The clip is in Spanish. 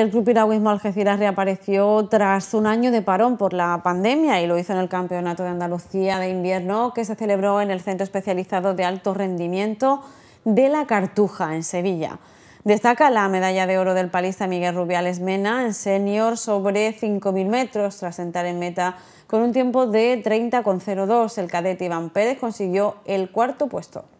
el Club Piragüismo Algeciras reapareció tras un año de parón por la pandemia y lo hizo en el Campeonato de Andalucía de Invierno que se celebró en el Centro Especializado de Alto Rendimiento de la Cartuja, en Sevilla. Destaca la medalla de oro del palista Miguel Rubiales Mena en senior sobre 5.000 metros tras sentar en meta con un tiempo de 30,02. El cadete Iván Pérez consiguió el cuarto puesto.